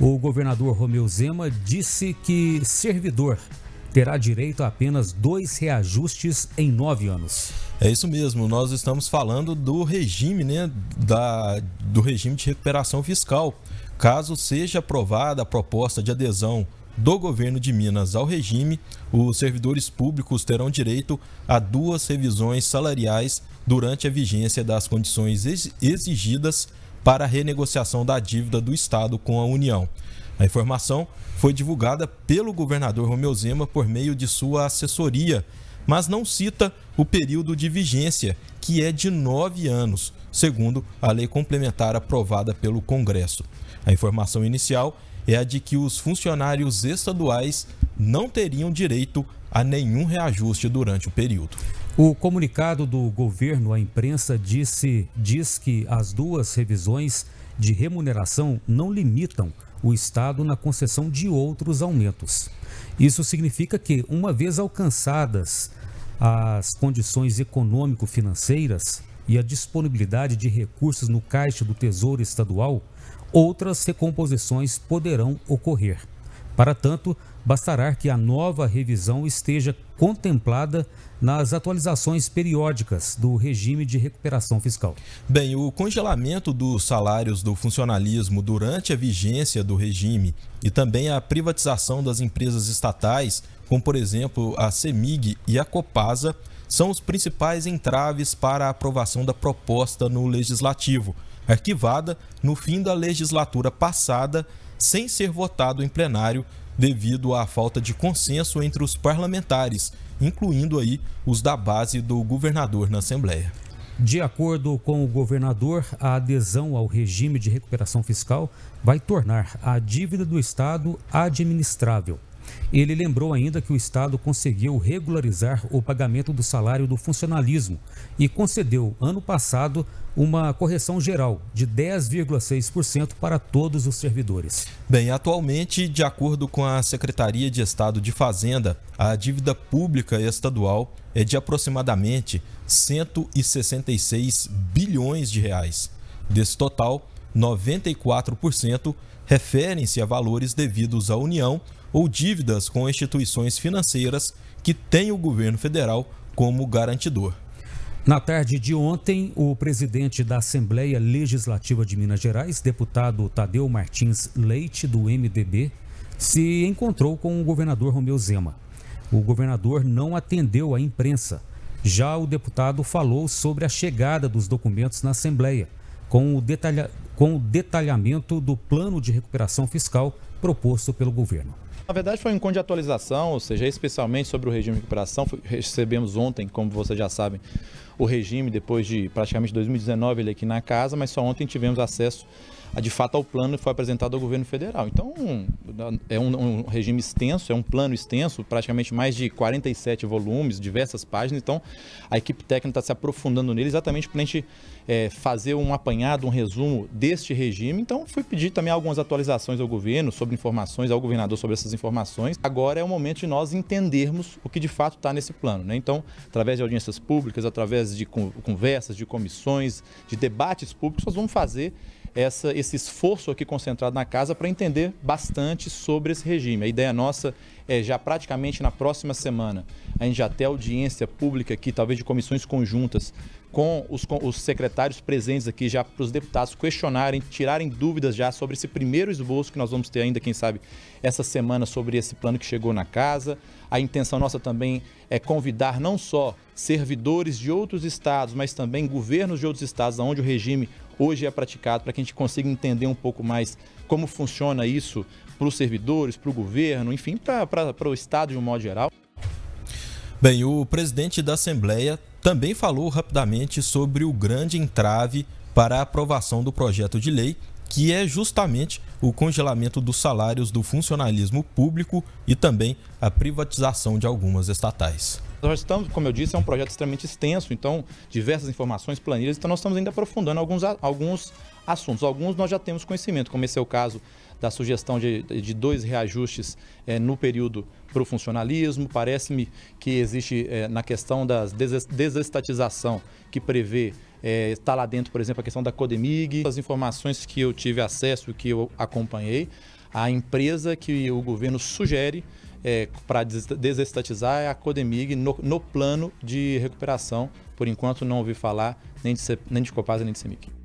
O governador Romeu Zema disse que servidor terá direito a apenas dois reajustes em nove anos. É isso mesmo, nós estamos falando do regime, né, da, do regime de recuperação fiscal. Caso seja aprovada a proposta de adesão do governo de Minas ao regime, os servidores públicos terão direito a duas revisões salariais durante a vigência das condições exigidas para a renegociação da dívida do Estado com a União. A informação foi divulgada pelo governador Romeu Zema por meio de sua assessoria, mas não cita o período de vigência, que é de nove anos, segundo a lei complementar aprovada pelo Congresso. A informação inicial é a de que os funcionários estaduais não teriam direito a nenhum reajuste durante o período. O comunicado do governo à imprensa disse, diz que as duas revisões de remuneração não limitam o Estado na concessão de outros aumentos. Isso significa que, uma vez alcançadas as condições econômico-financeiras e a disponibilidade de recursos no caixa do Tesouro Estadual, outras recomposições poderão ocorrer. Para tanto, bastará que a nova revisão esteja contemplada nas atualizações periódicas do regime de recuperação fiscal. Bem, o congelamento dos salários do funcionalismo durante a vigência do regime e também a privatização das empresas estatais, como por exemplo a CEMIG e a Copasa, são os principais entraves para a aprovação da proposta no legislativo arquivada no fim da legislatura passada, sem ser votado em plenário devido à falta de consenso entre os parlamentares, incluindo aí os da base do governador na Assembleia. De acordo com o governador, a adesão ao regime de recuperação fiscal vai tornar a dívida do Estado administrável. Ele lembrou ainda que o Estado conseguiu regularizar o pagamento do salário do funcionalismo e concedeu, ano passado, uma correção geral de 10,6% para todos os servidores. Bem, atualmente, de acordo com a Secretaria de Estado de Fazenda, a dívida pública estadual é de aproximadamente 166 bilhões de reais. Desse total, 94% referem-se a valores devidos à União ou dívidas com instituições financeiras que têm o governo federal como garantidor. Na tarde de ontem, o presidente da Assembleia Legislativa de Minas Gerais, deputado Tadeu Martins Leite, do MDB, se encontrou com o governador Romeu Zema. O governador não atendeu à imprensa. Já o deputado falou sobre a chegada dos documentos na Assembleia, com o, detalha... com o detalhamento do plano de recuperação fiscal proposto pelo governo. Na verdade, foi um encontro de atualização, ou seja, especialmente sobre o regime de recuperação. Recebemos ontem, como vocês já sabem, o regime, depois de praticamente 2019 ele aqui na casa, mas só ontem tivemos acesso de fato ao plano que foi apresentado ao governo federal. Então, é um, um, regime extenso, é um plano extenso, praticamente mais de 47 volumes, diversas páginas. Então, a equipe técnica está se aprofundando nele exatamente para a gente é, fazer um apanhado, um resumo deste regime. Então, fui pedir também algumas atualizações ao governo sobre informações, ao governador sobre essas informações. Agora é o momento de nós entendermos o que de fato está nesse plano. Né? Então, através de audiências públicas, através de conversas, de comissões, de debates públicos, nós vamos fazer essa, esse esforço aqui concentrado na casa para entender bastante sobre esse regime. A ideia nossa é já praticamente na próxima semana, a gente já ter audiência pública aqui, talvez de comissões conjuntas, com os, com os secretários presentes aqui, já para os deputados questionarem, tirarem dúvidas já sobre esse primeiro esboço que nós vamos ter ainda, quem sabe, essa semana sobre esse plano que chegou na casa. A intenção nossa também é convidar não só servidores de outros estados, mas também governos de outros estados, onde o regime hoje é praticado, para que a gente consiga entender um pouco mais como funciona isso para os servidores, para o governo, enfim, para o Estado de um modo geral. Bem, o presidente da Assembleia também falou rapidamente sobre o grande entrave para a aprovação do projeto de lei que é justamente o congelamento dos salários do funcionalismo público e também a privatização de algumas estatais. Nós estamos, como eu disse, é um projeto extremamente extenso, então diversas informações, planilhas, então nós estamos ainda aprofundando alguns, alguns assuntos. Alguns nós já temos conhecimento, como esse é o caso da sugestão de, de dois reajustes é, no período para o funcionalismo. Parece-me que existe é, na questão da desestatização que prevê Está é, tá lá dentro, por exemplo, a questão da Codemig, as informações que eu tive acesso, que eu acompanhei, a empresa que o governo sugere é, para desestatizar é a Codemig no, no, plano de recuperação. Por enquanto, não ouvi falar nem de, nem de Copasa nem de Semic.